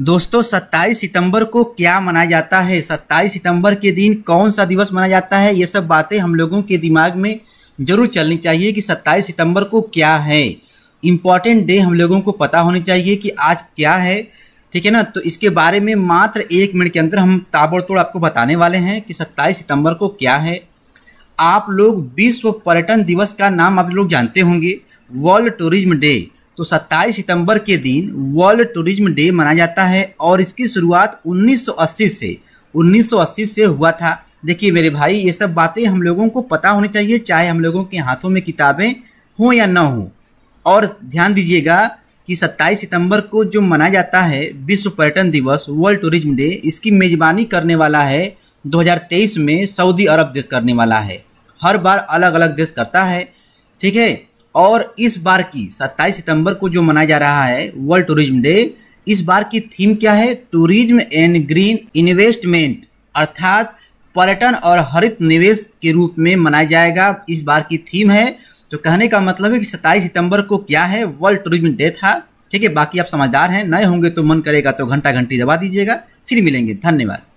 दोस्तों 27 सितंबर को क्या मनाया जाता है 27 सितंबर के दिन कौन सा दिवस मनाया जाता है ये सब बातें हम लोगों के दिमाग में जरूर चलनी चाहिए कि 27 सितंबर को क्या है इम्पॉर्टेंट डे हम लोगों को पता होनी चाहिए कि आज क्या है ठीक है ना तो इसके बारे में मात्र एक मिनट के अंदर हम ताबड़तोड़ आपको बताने वाले हैं कि सत्ताईस सितंबर को क्या है आप लोग विश्व पर्यटन दिवस का नाम आप लोग जानते होंगे वर्ल्ड टूरिज्म डे तो 27 सितंबर के दिन वर्ल्ड टूरिज्म डे मनाया जाता है और इसकी शुरुआत 1980 से 1980 से हुआ था देखिए मेरे भाई ये सब बातें हम लोगों को पता होनी चाहिए चाहे हम लोगों के हाथों में किताबें हों या ना हों और ध्यान दीजिएगा कि 27 सितंबर को जो मनाया जाता है विश्व पर्यटन दिवस वर्ल्ड टूरिज्म डे इसकी मेज़बानी करने वाला है 2023 में सऊदी अरब देश करने वाला है हर बार अलग अलग देश करता है ठीक है और इस बार की 27 सितंबर को जो मनाया जा रहा है वर्ल्ड टूरिज्म डे इस बार की थीम क्या है टूरिज्म एंड ग्रीन इन्वेस्टमेंट अर्थात पर्यटन और हरित निवेश के रूप में मनाया जाएगा इस बार की थीम है तो कहने का मतलब है कि सत्ताईस सितंबर को क्या है वर्ल्ड टूरिज्म डे था ठीक है बाकी आप समझदार हैं नए होंगे तो मन करेगा तो घंटा घंटी दबा दीजिएगा फिर मिलेंगे धन्यवाद